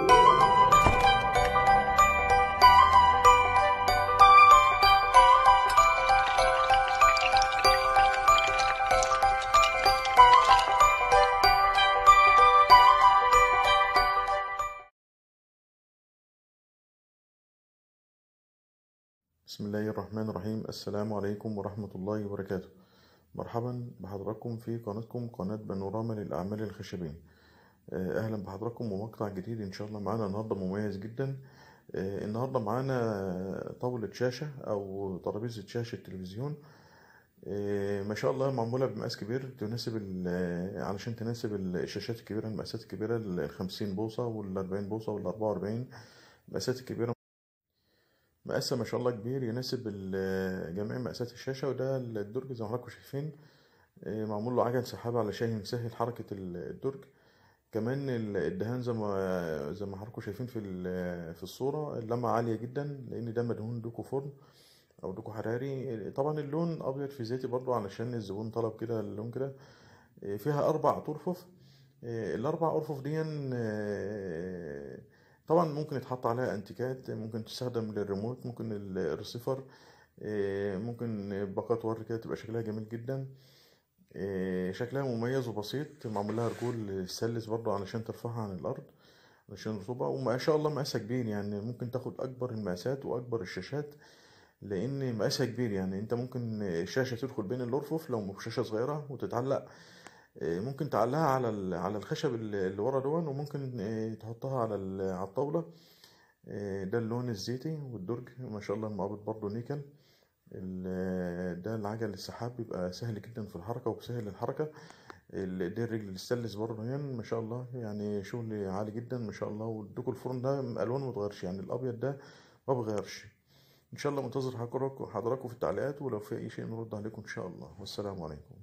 بسم الله الرحمن الرحيم السلام عليكم ورحمة الله وبركاته مرحبا بحضراتكم في قناتكم قناة بانوراما للأعمال الخشبين آه، اهلا بحضراتكم ومقطع جديد ان شاء الله معانا النهارده مميز جدا آه، النهارده معانا طاوله شاشه او ترابيزه شاشه تلفزيون آه، ما شاء الله معموله بمقاس كبير تناسب علشان تناسب الشاشات الكبيره المقاسات الكبيره ال 50 بوصه وال 40 بوصه وال 44 المقاسات الكبيره مقاس ما شاء الله كبير يناسب جميع مقاسات الشاشه وده الدرج زي ما حضراتكم شايفين معمول له عجل سحاب علشان يسهل حركه الدرج كمان الدهان زي ما زي ما حضراتكم شايفين في في الصوره اللمعه عاليه جدا لان ده مدهون دوكو فرن او دوكو حراري طبعا اللون ابيض في زيتي برضو علشان الزبون طلب كده اللون كده فيها اربع ارفف الاربع ارفف دي طبعا ممكن يتحط عليها انتيكات ممكن تستخدم للريموت ممكن الرسيفر ممكن باقات ورد كده تبقى شكلها جميل جدا آه، شكلها مميز وبسيط معمول لها رجول سلس برضه علشان ترفعها عن الارض علشان الرطوبه وما شاء الله مقاسها كبير يعني ممكن تاخد اكبر المقاسات واكبر الشاشات لان مقاسها كبير يعني انت ممكن الشاشه تدخل بين الارفف لو شاشه صغيره وتتعلق آه، ممكن تعلقها على على الخشب اللي ورا دون وممكن آه، تحطها على على الطاوله ده اللون الزيتي والدرج ما شاء الله المقابض برضه نيكل ده العجل السحاب بيبقى سهل جدا في الحركة وبسهل الحركة ده الرجل الستانلس برضه هنا ما شاء الله يعني شغل عالي جدا ما شاء الله وادوكوا الفرن ده الوانه متغيرش يعني الابيض ده ما بغيرش ان شاء الله منتظر حضراتكم في التعليقات ولو في اي شيء نرد عليكم ان شاء الله والسلام عليكم